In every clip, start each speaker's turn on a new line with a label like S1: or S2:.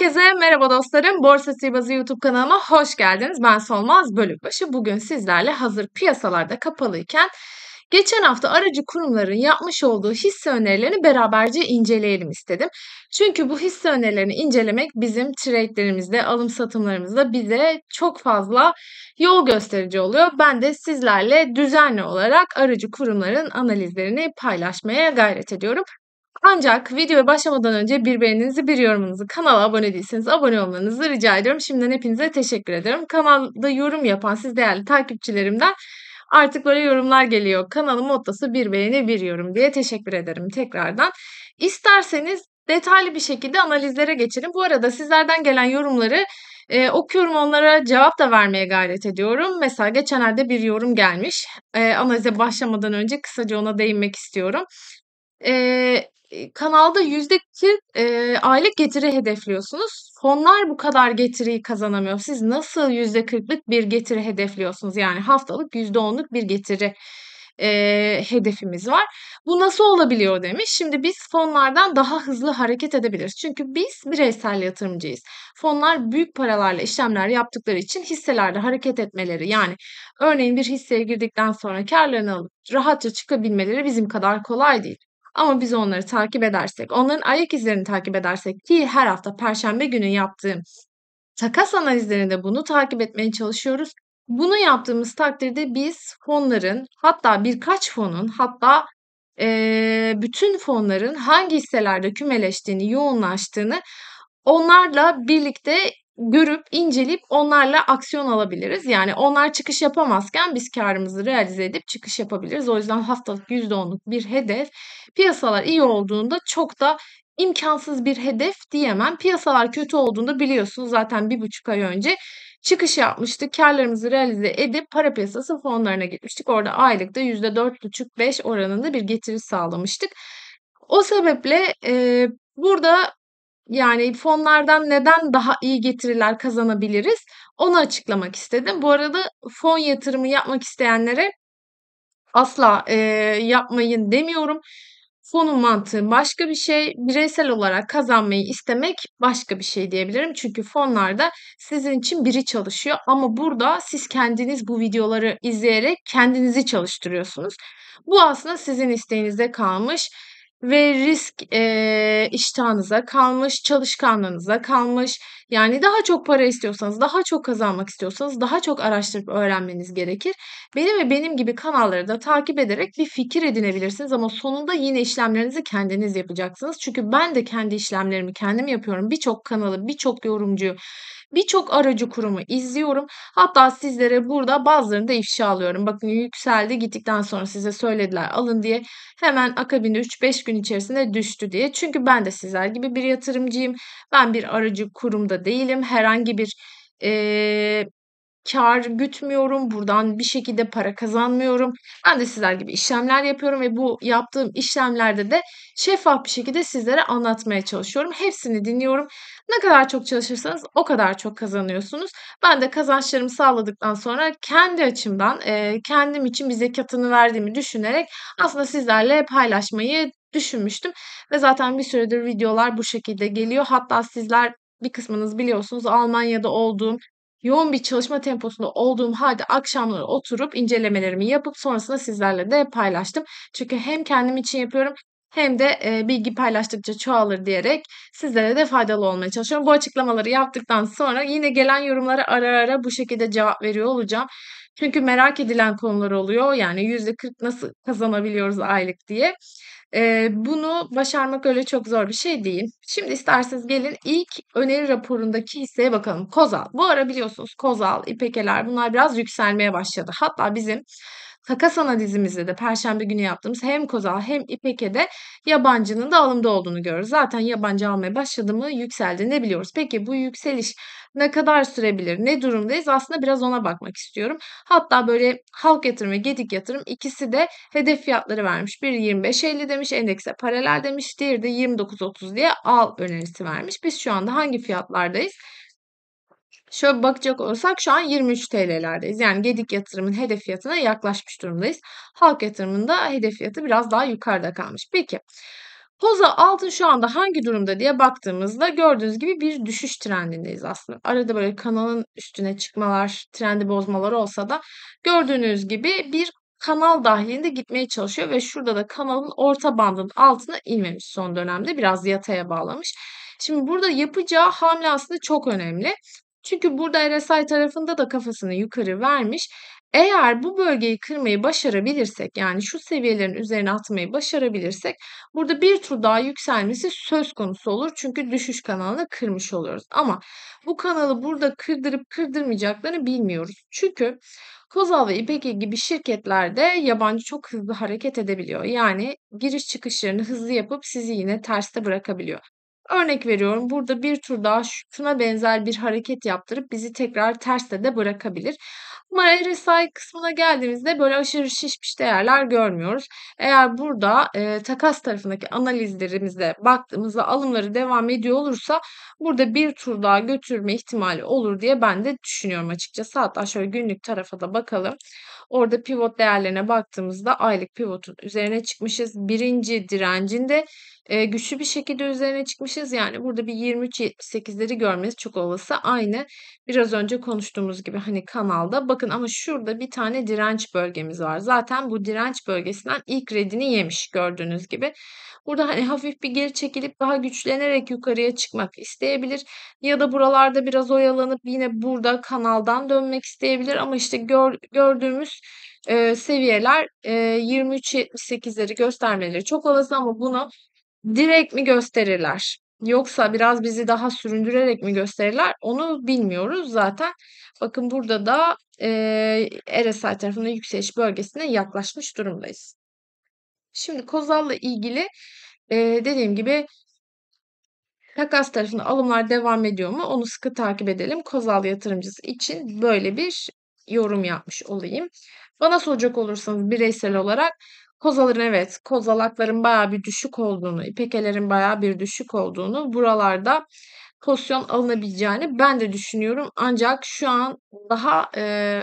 S1: Herkese merhaba dostlarım. Borsa Sivazı YouTube kanalıma hoş geldiniz. Ben Solmaz Bölükbaşı. Bugün sizlerle hazır piyasalarda kapalıyken geçen hafta aracı kurumların yapmış olduğu hisse önerilerini beraberce inceleyelim istedim. Çünkü bu hisse önerilerini incelemek bizim trade'lerimizde, alım satımlarımızda bize çok fazla yol gösterici oluyor. Ben de sizlerle düzenli olarak aracı kurumların analizlerini paylaşmaya gayret ediyorum. Ancak videoya başlamadan önce bir beğeninizi, bir yorumunuzu, kanala abone değilseniz abone olmanızı rica ediyorum. Şimdiden hepinize teşekkür ederim. Kanalda yorum yapan siz değerli takipçilerimden artık böyle yorumlar geliyor. Kanalın mottosu bir beğeni, bir yorum diye teşekkür ederim tekrardan. İsterseniz detaylı bir şekilde analizlere geçelim. Bu arada sizlerden gelen yorumları e, okuyorum onlara cevap da vermeye gayret ediyorum. Mesela geçenlerde bir yorum gelmiş. E, analize başlamadan önce kısaca ona değinmek istiyorum. Eee, iii, kanalda %40 aylık getiri hedefliyorsunuz. Fonlar bu kadar getiriyi kazanamıyor. Siz nasıl yüzde %40'lık bir getiri hedefliyorsunuz? Yani haftalık yüzde onluk bir getiri, eee, hedefimiz var. Bu nasıl olabiliyor demiş. Şimdi biz fonlardan daha hızlı hareket edebiliriz. Çünkü biz bireysel yatırımcıyız. Fonlar büyük paralarla işlemler yaptıkları için hisselerde hareket etmeleri, yani örneğin bir hisseye girdikten sonra karlarını alıp rahatça çıkabilmeleri bizim kadar kolay değil. Ama biz onları takip edersek, onların ayak izlerini takip edersek ki her hafta perşembe günü yaptığım takas analizlerinde bunu takip etmeye çalışıyoruz. Bunu yaptığımız takdirde biz fonların hatta birkaç fonun hatta e, bütün fonların hangi hisselerde kümeleştiğini, yoğunlaştığını onlarla birlikte görüp, inceleyip onlarla aksiyon alabiliriz. Yani onlar çıkış yapamazken biz karımızı realize edip çıkış yapabiliriz. O yüzden haftalık %10'luk bir hedef piyasalar iyi olduğunda çok da imkansız bir hedef diyemem. Piyasalar kötü olduğunda biliyorsunuz zaten bir buçuk ay önce çıkış yapmıştık. Karlarımızı realize edip para piyasası fonlarına gitmiştik. Orada aylıkta %4,5-5 oranında bir getiri sağlamıştık. O sebeple e, burada yani fonlardan neden daha iyi getiriler kazanabiliriz onu açıklamak istedim. Bu arada fon yatırımı yapmak isteyenlere asla e, yapmayın demiyorum. Fonun mantığı başka bir şey, bireysel olarak kazanmayı istemek başka bir şey diyebilirim. Çünkü fonlarda sizin için biri çalışıyor ama burada siz kendiniz bu videoları izleyerek kendinizi çalıştırıyorsunuz. Bu aslında sizin isteğinize kalmış ve risk e, iştahınıza kalmış, çalışkanlığınıza kalmış, yani daha çok para istiyorsanız, daha çok kazanmak istiyorsanız daha çok araştırıp öğrenmeniz gerekir. Benim ve benim gibi kanalları da takip ederek bir fikir edinebilirsiniz ama sonunda yine işlemlerinizi kendiniz yapacaksınız. Çünkü ben de kendi işlemlerimi kendim yapıyorum. Birçok kanalı, birçok yorumcuyu, birçok aracı kurumu izliyorum. Hatta sizlere burada bazılarını da ifşa alıyorum. Bakın yükseldi gittikten sonra size söylediler alın diye hemen akabinde 3-5 gün içerisinde düştü diye. Çünkü ben de sizler gibi bir yatırımcıyım. Ben bir aracı kurumda durumda değilim. Herhangi bir e, kar gütmüyorum. Buradan bir şekilde para kazanmıyorum. Ben de sizler gibi işlemler yapıyorum ve bu yaptığım işlemlerde de şeffaf bir şekilde sizlere anlatmaya çalışıyorum. Hepsini dinliyorum. Ne kadar çok çalışırsanız o kadar çok kazanıyorsunuz. Ben de kazançlarımı sağladıktan sonra kendi açımdan, kendim için bir zekatını verdiğimi düşünerek aslında sizlerle paylaşmayı düşünmüştüm. Ve zaten bir süredir videolar bu şekilde geliyor. Hatta sizler bir kısmınız biliyorsunuz Almanya'da olduğum, yoğun bir çalışma temposunda olduğum halde akşamları oturup incelemelerimi yapıp sonrasında sizlerle de paylaştım. Çünkü hem kendim için yapıyorum hem de e, bilgi paylaştıkça çoğalır diyerek sizlere de faydalı olmaya çalışıyorum. Bu açıklamaları yaptıktan sonra yine gelen yorumlara ara ara bu şekilde cevap veriyor olacağım. Çünkü merak edilen konular oluyor. Yani yüzde %40 nasıl kazanabiliyoruz aylık diye. E, bunu başarmak öyle çok zor bir şey değil. Şimdi isterseniz gelin ilk öneri raporundaki hisseye bakalım. Kozal. Bu ara biliyorsunuz Kozal, İpekeler bunlar biraz yükselmeye başladı. Hatta bizim takas analizimizde de Perşembe günü yaptığımız hem Kozal hem İpek'e yabancının da alımda olduğunu görüyoruz. Zaten yabancı almaya başladı mı yükseldi ne biliyoruz. Peki bu yükseliş ne kadar sürebilir, ne durumdayız aslında biraz ona bakmak istiyorum. Hatta böyle halk yatırım ve gedik yatırım ikisi de hedef fiyatları vermiş. Biri 25.50 demiş endekse paralel demiş, diğeri de 29.30 diye al önerisi vermiş. Biz şu anda hangi fiyatlardayız? Şöyle bakacak olursak şu an 23 TL'lerdeyiz. Yani Gedik yatırımın hedef fiyatına yaklaşmış durumdayız. Halk yatırımında hedef fiyatı biraz daha yukarıda kalmış. Peki Poza altın şu anda hangi durumda diye baktığımızda gördüğünüz gibi bir düşüş trendindeyiz aslında. Arada böyle kanalın üstüne çıkmalar, trendi bozmaları olsa da gördüğünüz gibi bir kanal dahilinde gitmeye çalışıyor ve şurada da kanalın orta bandının altına inmemiş son dönemde biraz yataya bağlamış. Şimdi burada yapacağı hamle aslında çok önemli. Çünkü burada RSI tarafında da kafasını yukarı vermiş. Eğer bu bölgeyi kırmayı başarabilirsek yani şu seviyelerin üzerine atmayı başarabilirsek burada bir tur daha yükselmesi söz konusu olur. Çünkü düşüş kanalını kırmış oluyoruz. Ama bu kanalı burada kırdırıp kırdırmayacaklarını bilmiyoruz. Çünkü Kozal ve İpek'e gibi şirketlerde yabancı çok hızlı hareket edebiliyor. Yani giriş çıkışlarını hızlı yapıp sizi yine terste bırakabiliyor. Örnek veriyorum burada bir tur daha şuna benzer bir hareket yaptırıp bizi tekrar terste de bırakabilir. Ama RSI kısmına geldiğimizde böyle aşırı şişmiş değerler görmüyoruz. Eğer burada e, takas tarafındaki analizlerimize baktığımızda alımları devam ediyor olursa burada bir tur daha götürme ihtimali olur diye ben de düşünüyorum açıkçası. Hatta şöyle günlük tarafa da bakalım. Orada pivot değerlerine baktığımızda aylık pivotun üzerine çıkmışız. Birinci direncinde e, güçlü bir şekilde üzerine çıkmışız. Yani burada bir 23-78'leri görmeniz çok olası aynı biraz önce konuştuğumuz gibi hani kanalda. Bakın ama şurada bir tane direnç bölgemiz var. Zaten bu direnç bölgesinden ilk redini yemiş gördüğünüz gibi. Burada hani hafif bir geri çekilip daha güçlenerek yukarıya çıkmak isteyebilir. Ya da buralarda biraz oyalanıp yine burada kanaldan dönmek isteyebilir. Ama işte gör, gördüğümüz e, seviyeler e, 23-78'leri göstermeleri çok olası ama bunu direkt mi gösterirler? Yoksa biraz bizi daha süründürerek mi gösterirler? Onu bilmiyoruz zaten. Bakın burada da e, RSI tarafında yükseliş bölgesine yaklaşmış durumdayız. Şimdi Kozal'la ilgili e, dediğim gibi takas tarafında alımlar devam ediyor mu? Onu sıkı takip edelim. Kozal yatırımcısı için böyle bir yorum yapmış olayım. Bana soracak olursanız bireysel olarak Kozaların evet, kozalakların bayağı bir düşük olduğunu, ipekelerin bayağı bir düşük olduğunu, buralarda pozisyon alınabileceğini ben de düşünüyorum. Ancak şu an daha e,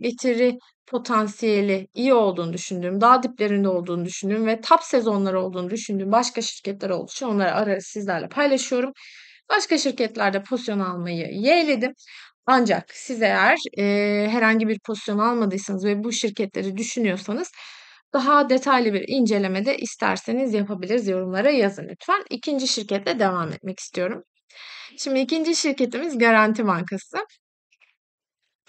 S1: getiri potansiyeli iyi olduğunu düşündüğüm, daha diplerinde olduğunu düşündüğüm ve tap sezonları olduğunu düşündüğüm başka şirketler olduğu için onları ara sizlerle paylaşıyorum. Başka şirketlerde pozisyon almayı yeğledim. Ancak siz eğer e, herhangi bir pozisyon almadıysanız ve bu şirketleri düşünüyorsanız daha detaylı bir inceleme de isterseniz yapabiliriz. Yorumlara yazın lütfen. İkinci şirketle devam etmek istiyorum. Şimdi ikinci şirketimiz Garanti Bankası.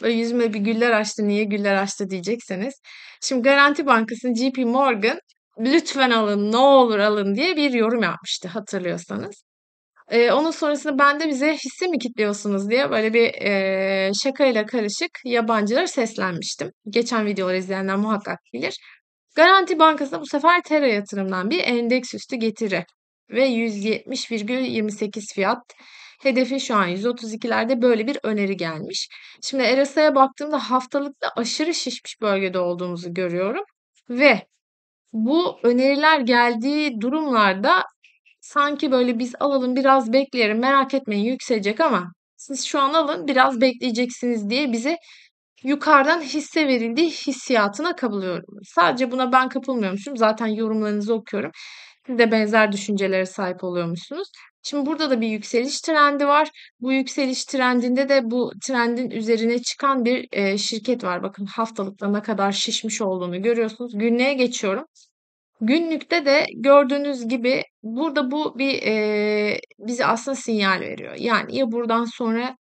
S1: Böyle yüzüme bir güller açtı, niye güller açtı diyecekseniz. Şimdi Garanti Bankası JP Morgan lütfen alın, ne olur alın diye bir yorum yapmıştı hatırlıyorsanız. Ee, onun sonrasında ben de bize hisse mi kitliyorsunuz diye böyle bir e, şakayla karışık yabancılar seslenmiştim. Geçen videoları izleyenler muhakkak bilir. Garanti Bankası'na bu sefer Tera yatırımdan bir endeks üstü getiri ve 170,28 fiyat. Hedefi şu an 132'lerde böyle bir öneri gelmiş. Şimdi RSI'ye baktığımda haftalıkta aşırı şişmiş bölgede olduğumuzu görüyorum. Ve bu öneriler geldiği durumlarda sanki böyle biz alalım biraz bekleyelim merak etmeyin yükselecek ama siz şu an alın biraz bekleyeceksiniz diye bize yukarıdan hisse verildiği hissiyatına kapılıyorum. Sadece buna ben kapılmıyormuşum. Zaten yorumlarınızı okuyorum. Siz de benzer düşüncelere sahip oluyormuşsunuz. Şimdi burada da bir yükseliş trendi var. Bu yükseliş trendinde de bu trendin üzerine çıkan bir e, şirket var. Bakın haftalıkta ne kadar şişmiş olduğunu görüyorsunuz. Günlüğe geçiyorum. Günlükte de gördüğünüz gibi burada bu bir e, bize aslında sinyal veriyor. Yani ya buradan sonra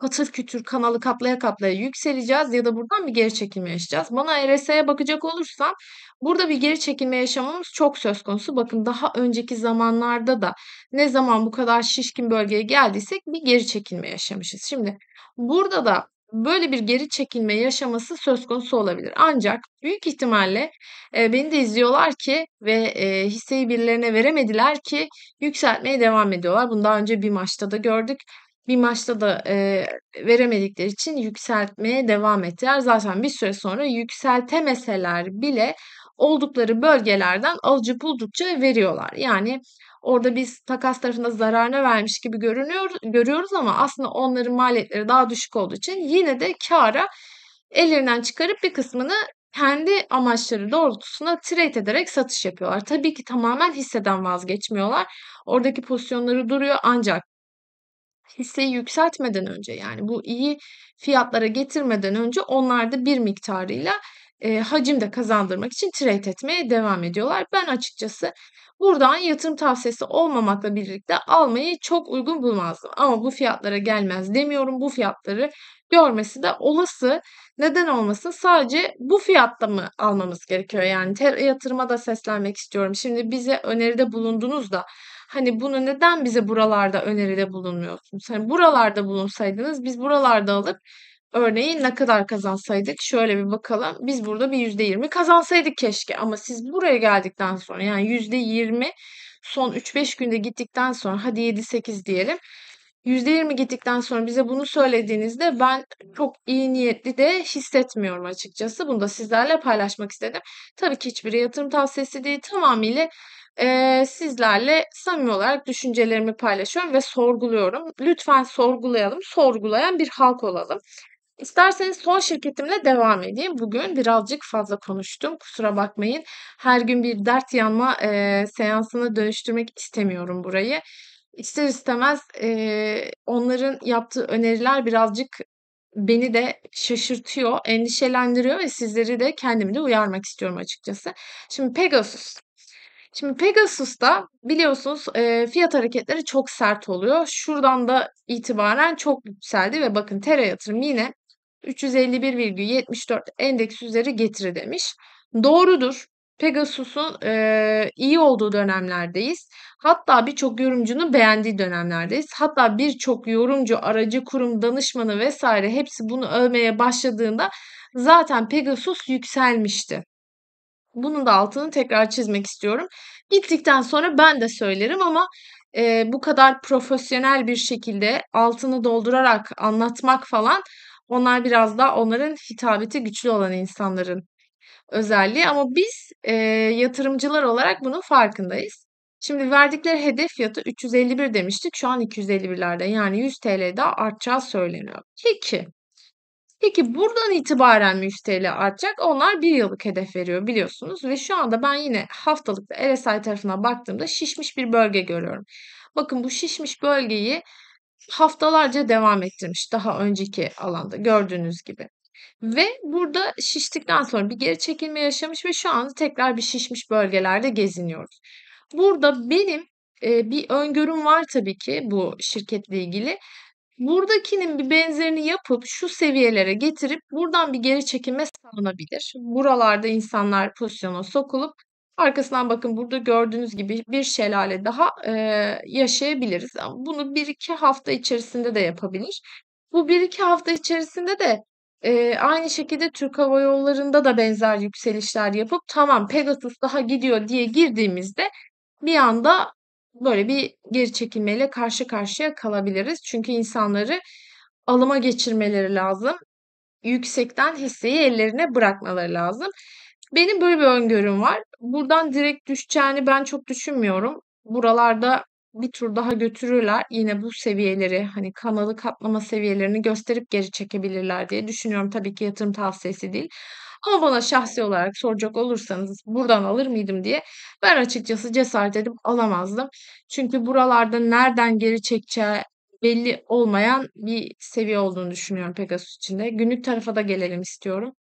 S1: patır kütür kanalı kaplaya kaplaya yükseleceğiz ya da buradan bir geri çekilme yaşayacağız. Bana RSI'ye bakacak olursam burada bir geri çekilme yaşamamız çok söz konusu. Bakın daha önceki zamanlarda da ne zaman bu kadar şişkin bölgeye geldiysek bir geri çekilme yaşamışız. Şimdi burada da böyle bir geri çekilme yaşaması söz konusu olabilir. Ancak büyük ihtimalle e, beni de izliyorlar ki ve e, hisseyi birilerine veremediler ki yükseltmeye devam ediyorlar. Bunu daha önce bir maçta da gördük bir maçta da, eee, veremedikleri için yükseltmeye devam ettiler. Zaten bir süre sonra yükseltemeseler bile oldukları bölgelerden alıcı buldukça veriyorlar. Yani orada biz takas tarafında zararına vermiş gibi görünüyor görüyoruz ama aslında onların maliyetleri daha düşük olduğu için yine de kâra ellerinden çıkarıp bir kısmını kendi amaçları doğrultusunda trade ederek satış yapıyorlar. Tabii ki tamamen hisseden vazgeçmiyorlar. Oradaki pozisyonları duruyor ancak hisseyi yükseltmeden önce yani bu iyi fiyatlara getirmeden önce onlar da bir miktarıyla e, hacim de kazandırmak için trade etmeye devam ediyorlar. Ben açıkçası buradan yatırım tavsiyesi olmamakla birlikte almayı çok uygun bulmazdım. Ama bu fiyatlara gelmez demiyorum. Bu fiyatları görmesi de olası. Neden olmasın? Sadece bu fiyatta mı almamız gerekiyor? Yani ter yatırıma da seslenmek istiyorum. Şimdi bize öneride bulundunuz da Hani bunu neden bize buralarda öneride bulunmuyorsunuz? Hani buralarda bulunsaydınız biz buralarda alıp örneğin ne kadar kazansaydık? Şöyle bir bakalım. Biz burada bir yüzde yirmi kazansaydık keşke ama siz buraya geldikten sonra yani yüzde yirmi son 3-5 günde gittikten sonra hadi 7-8 diyelim. %20 gittikten sonra bize bunu söylediğinizde ben çok iyi niyetli de hissetmiyorum açıkçası. Bunu da sizlerle paylaşmak istedim. Tabii ki hiçbir yatırım tavsiyesi değil. Tamamıyla e, sizlerle samimi olarak düşüncelerimi paylaşıyorum ve sorguluyorum. Lütfen sorgulayalım, sorgulayan bir halk olalım. İsterseniz son şirketimle devam edeyim. Bugün birazcık fazla konuştum. Kusura bakmayın. Her gün bir dert yanma e, seansına dönüştürmek istemiyorum burayı. İster istemez e, onların yaptığı öneriler birazcık beni de şaşırtıyor, endişelendiriyor ve sizleri de kendimi de uyarmak istiyorum açıkçası. Şimdi Pegasus Şimdi Pegasus'ta biliyorsunuz e, fiyat hareketleri çok sert oluyor. Şuradan da itibaren çok yükseldi ve bakın Tera yatırım yine 351,74 endeks üzeri getiri demiş. Doğrudur. Pegasus'un e, iyi olduğu dönemlerdeyiz. Hatta birçok yorumcunun beğendiği dönemlerdeyiz. Hatta birçok yorumcu, aracı kurum, danışmanı vesaire hepsi bunu övmeye başladığında zaten Pegasus yükselmişti. Bunun da altını tekrar çizmek istiyorum. Gittikten sonra ben de söylerim ama e, bu kadar profesyonel bir şekilde altını doldurarak anlatmak falan onlar biraz daha onların hitabeti güçlü olan insanların özelliği ama biz e, yatırımcılar olarak bunun farkındayız. Şimdi verdikleri hedef fiyatı 351 demiştik. Şu an 251'lerde yani 100 TL daha artacağı söyleniyor. Peki Peki buradan itibaren müşteriler artacak. Onlar bir yıllık hedef veriyor biliyorsunuz. Ve şu anda ben yine haftalıkta RSI tarafına baktığımda şişmiş bir bölge görüyorum. Bakın bu şişmiş bölgeyi haftalarca devam ettirmiş daha önceki alanda gördüğünüz gibi. Ve burada şiştikten sonra bir geri çekilme yaşamış ve şu anda tekrar bir şişmiş bölgelerde geziniyoruz. Burada benim e, bir öngörüm var tabii ki bu şirketle ilgili. Buradakinin bir benzerini yapıp şu seviyelere getirip buradan bir geri çekilme sağlanabilir. Buralarda insanlar pozisyona sokulup arkasından bakın burada gördüğünüz gibi bir şelale daha e, yaşayabiliriz. Bunu bir iki hafta içerisinde de yapabilir. Bu bir iki hafta içerisinde de e, aynı şekilde Türk Hava Yolları'nda da benzer yükselişler yapıp tamam Pegasus daha gidiyor diye girdiğimizde bir anda böyle bir geri çekilmeyle karşı karşıya kalabiliriz. Çünkü insanları alıma geçirmeleri lazım. Yüksekten hisseyi ellerine bırakmaları lazım. Benim böyle bir öngörüm var. Buradan direkt düşeceğini ben çok düşünmüyorum. Buralarda bir tur daha götürürler. Yine bu seviyeleri hani kanalı katlama seviyelerini gösterip geri çekebilirler diye düşünüyorum. Tabii ki yatırım tavsiyesi değil. Ama bana şahsi olarak soracak olursanız buradan alır mıydım diye ben açıkçası cesaret edip alamazdım. Çünkü buralarda nereden geri çekeceği belli olmayan bir seviye olduğunu düşünüyorum Pegasus içinde. Günlük tarafa da gelelim istiyorum.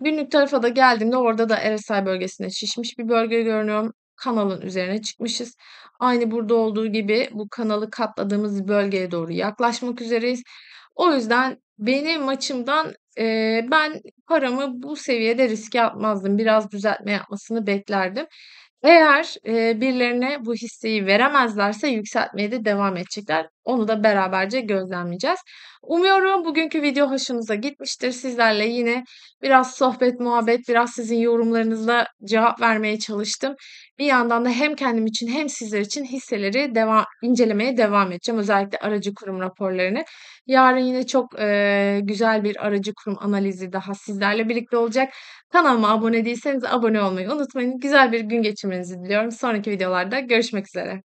S1: Günlük tarafa da geldiğimde orada da RSI bölgesinde şişmiş bir bölge görünüyorum. Kanalın üzerine çıkmışız. Aynı burada olduğu gibi bu kanalı katladığımız bölgeye doğru yaklaşmak üzereyiz. O yüzden benim maçımdan e, ben paramı bu seviyede riske atmazdım. Biraz düzeltme yapmasını beklerdim. Eğer e, birilerine bu hisseyi veremezlerse yükseltmeye de devam edecekler. Onu da beraberce gözlemleyeceğiz. Umuyorum bugünkü video hoşunuza gitmiştir. Sizlerle yine biraz sohbet, muhabbet, biraz sizin yorumlarınızla cevap vermeye çalıştım. Bir yandan da hem kendim için hem sizler için hisseleri devam, incelemeye devam edeceğim. Özellikle aracı kurum raporlarını. Yarın yine çok e, güzel bir aracı kurum analizi daha sizlerle birlikte olacak. Kanalıma abone değilseniz abone olmayı unutmayın. Güzel bir gün geçirmenizi diliyorum. Sonraki videolarda görüşmek üzere.